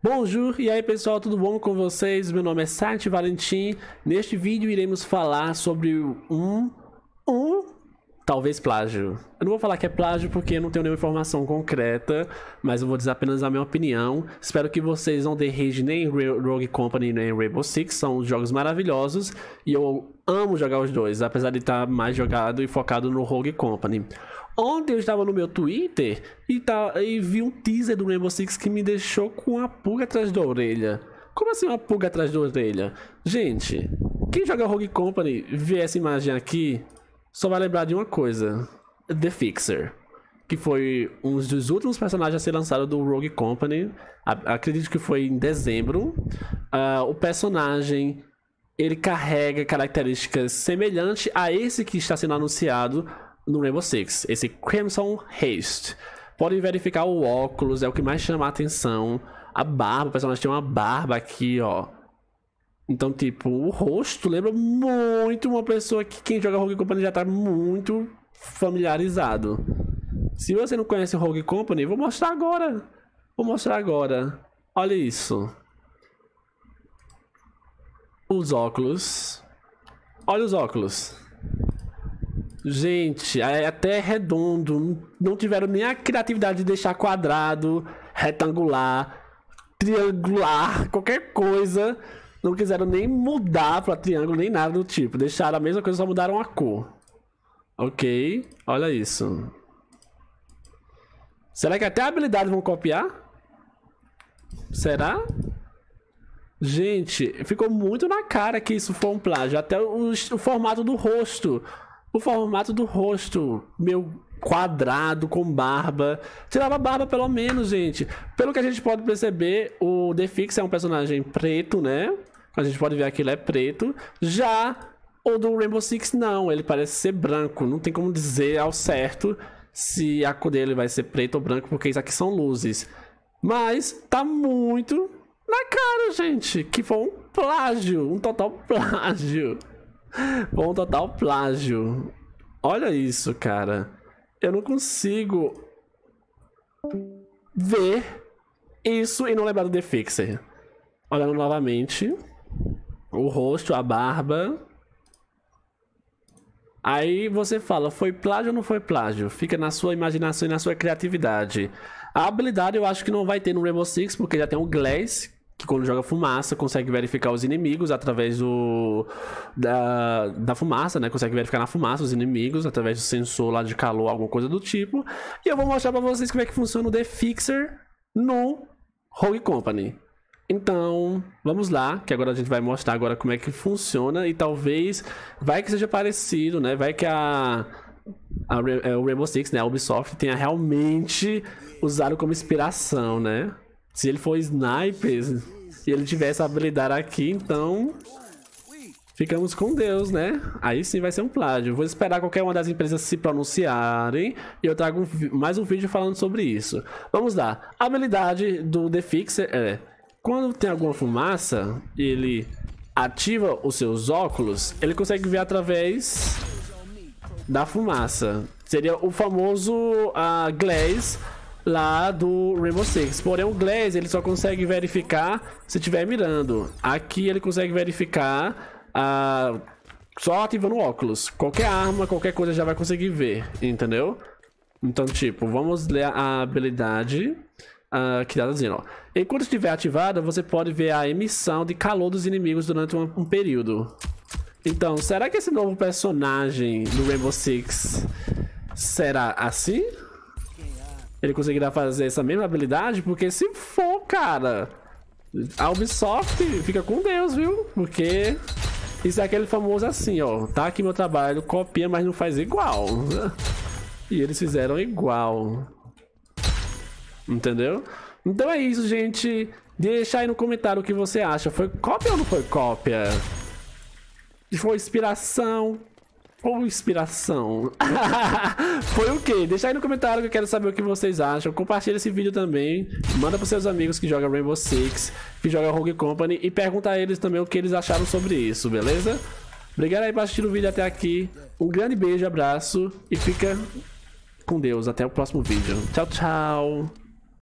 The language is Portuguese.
Bonjour, e aí pessoal, tudo bom com vocês? Meu nome é Sati Valentim. Neste vídeo iremos falar sobre um, um, talvez plágio. Eu não vou falar que é plágio porque eu não tenho nenhuma informação concreta, mas eu vou dizer apenas a minha opinião. Espero que vocês não derrejem nem Rogue Company nem Rainbow Six, são jogos maravilhosos e eu amo jogar os dois, apesar de estar tá mais jogado e focado no Rogue Company. Ontem eu estava no meu Twitter e, tá, e vi um teaser do Rainbow Six que me deixou com uma pulga atrás da orelha. Como assim uma pulga atrás da orelha? Gente, quem joga Rogue Company vê essa imagem aqui, só vai lembrar de uma coisa: The Fixer. Que foi um dos últimos personagens a ser lançado do Rogue Company. Acredito que foi em dezembro. Uh, o personagem ele carrega características semelhantes a esse que está sendo anunciado no Rainbow Six, esse Crimson Haste. Podem verificar o óculos, é o que mais chama a atenção. A barba, o personagem tem uma barba aqui, ó. Então, tipo, o rosto lembra muito uma pessoa que quem joga Rogue Company já tá muito familiarizado. Se você não conhece Rogue Company, vou mostrar agora. Vou mostrar agora. Olha isso. Os óculos. Olha os óculos. Gente, é, é até redondo. Não tiveram nem a criatividade de deixar quadrado, retangular, triangular, qualquer coisa. Não quiseram nem mudar para triângulo, nem nada do tipo. Deixaram a mesma coisa, só mudaram a cor. Ok, olha isso. Será que até a habilidade vão copiar? Será? Gente, ficou muito na cara que isso foi um plágio. Até o, o formato do rosto o formato do rosto, meu quadrado com barba. Tirava a barba pelo menos, gente. Pelo que a gente pode perceber, o The Fix é um personagem preto, né? A gente pode ver que ele é preto. Já o do Rainbow Six, não. Ele parece ser branco. Não tem como dizer ao certo se a cor dele vai ser preto ou branco, porque isso aqui são luzes. Mas tá muito na cara, gente, que foi um plágio, um total plágio. Bom total plágio. Olha isso, cara. Eu não consigo ver isso e não lembrar do The Fixer. Olhando novamente. O rosto, a barba. Aí você fala, foi plágio ou não foi plágio? Fica na sua imaginação e na sua criatividade. A habilidade eu acho que não vai ter no Rainbow Six, porque já tem o Glass, que quando joga fumaça consegue verificar os inimigos através do da, da fumaça, né? Consegue verificar na fumaça os inimigos através do sensor lá de calor, alguma coisa do tipo. E eu vou mostrar para vocês como é que funciona o The Fixer no Rogue Company. Então, vamos lá, que agora a gente vai mostrar agora como é que funciona e talvez vai que seja parecido, né? Vai que a a, é o Rainbow Six, né, a Ubisoft tenha realmente usado como inspiração, né? Se ele for sniper, e ele tiver essa habilidade aqui, então... Ficamos com Deus, né? Aí sim vai ser um plágio. Vou esperar qualquer uma das empresas se pronunciarem e eu trago um, mais um vídeo falando sobre isso. Vamos lá. A habilidade do The Fixer é... Quando tem alguma fumaça, ele ativa os seus óculos, ele consegue ver através da fumaça. Seria o famoso uh, ah, glaze lá do Rainbow Six. Porém, o Glaze ele só consegue verificar se estiver mirando. Aqui ele consegue verificar a... Ah, só ativando o óculos. Qualquer arma, qualquer coisa já vai conseguir ver, entendeu? Então, tipo, vamos ler a habilidade uh, que tá dizendo, assim, ó. Enquanto estiver ativada, você pode ver a emissão de calor dos inimigos durante um, um período. Então, será que esse novo personagem do Rainbow Six será assim? ele conseguirá fazer essa mesma habilidade, porque se for, cara, a Ubisoft fica com Deus, viu? Porque isso é aquele famoso assim, ó, tá aqui meu trabalho, copia, mas não faz igual. E eles fizeram igual. Entendeu? Então é isso, gente. Deixa aí no comentário o que você acha. Foi cópia ou não foi cópia? Foi inspiração? como inspiração. Foi o quê? Deixa aí no comentário que eu quero saber o que vocês acham. Compartilha esse vídeo também. Manda pros seus amigos que jogam Rainbow Six, que jogam Rogue Company. E pergunta a eles também o que eles acharam sobre isso, beleza? Obrigado aí por assistir o vídeo até aqui. Um grande beijo, abraço e fica com Deus. Até o próximo vídeo. Tchau, tchau.